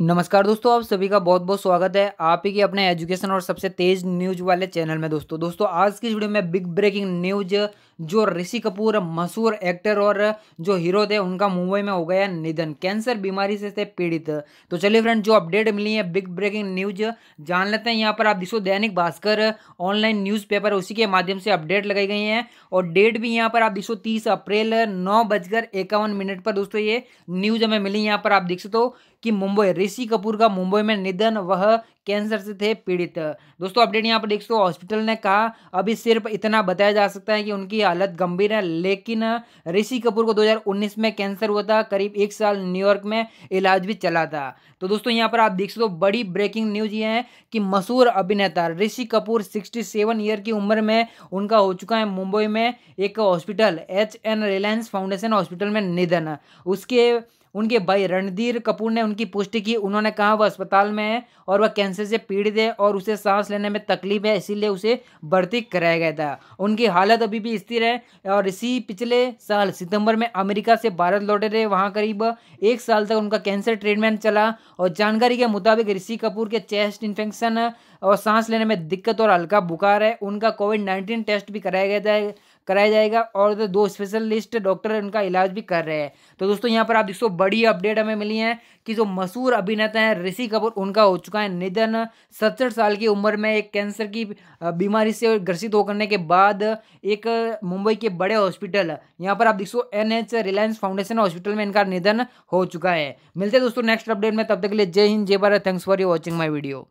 नमस्कार दोस्तों आप सभी का बहुत बहुत स्वागत है आप ही के अपने एजुकेशन और सबसे तेज न्यूज वाले चैनल में दोस्तों दोस्तों आज की वीडियो में बिग ब्रेकिंग न्यूज जो ऋषि कपूर मशहूर एक्टर और जो हीरो थे उनका मुंबई में हो गया निधन कैंसर बीमारी से थे पीड़ित तो चलिए फ्रेंड जो अपडेट मिली है बिग ब्रेकिंग न्यूज जान लेते हैं यहाँ पर आप दिशो दैनिक भास्कर ऑनलाइन न्यूज पेपर उसी के माध्यम से अपडेट लगाई गई है और डेट भी यहाँ पर आप दिशो तीस अप्रैल नौ बजकर इक्यावन मिनट पर दोस्तों ये न्यूज हमें मिली यहाँ पर आप देख सकते हो कि मुंबई ऋषि कपूर का मुंबई में निधन वह कैंसर से थे पीड़ित दोस्तों अपडेट यहाँ पर देख हो हॉस्पिटल ने कहा अभी सिर्फ इतना बताया जा सकता है कि उनकी हालत गंभीर है लेकिन ऋषि कपूर को 2019 में कैंसर हुआ था करीब एक साल न्यूयॉर्क में इलाज भी चला था तो दोस्तों यहाँ पर आप देख सकते हो बड़ी ब्रेकिंग न्यूज ये है कि मशहूर अभिनेता ऋषि कपूर सेवन ईयर की उम्र में उनका हो चुका है मुंबई में एक hospital H N Reliance Foundation hospital में निधन उसके उनके भाई रणधीर कपूर ने उनकी पुष्टि की उन्होंने कहा वह अस्पताल में है और वह कैंसर से पीड़ित है और उसे सांस लेने में तकलीफ है इसीलिए उसे भर्ती कराया गया था उनकी हालत अभी भी स्थिर है और इसी पिछले साल सितंबर में अमेरिका से भारत लौटे थे वहाँ करीब एक साल तक उनका कैंसर ट्रीटमेंट चला और जानकारी के मुताबिक ऋषि कपूर के चेस्ट इन्फेक्शन और सांस लेने में दिक्कत और हल्का बुखार है उनका कोविड नाइन्टीन टेस्ट भी कराया गया था कराया जाएगा और तो दो स्पेशलिस्ट डॉक्टर उनका इलाज भी कर रहे हैं तो दोस्तों यहाँ पर आप देखो बड़ी अपडेट हमें मिली है कि जो मशहूर अभिनेता हैं ऋषि कपूर उनका हो चुका है निधन सड़सठ साल की उम्र में एक कैंसर की बीमारी से ग्रसित होकर के बाद एक मुंबई के बड़े हॉस्पिटल यहाँ पर आप देखो N H Reliance Foundation hospital में इनका निधन हो चुका है मिलते हैं दोस्तों नेक्स्ट अपडेट में तब तक के लिए जय हिंद जय Bharat thanks for you watching my video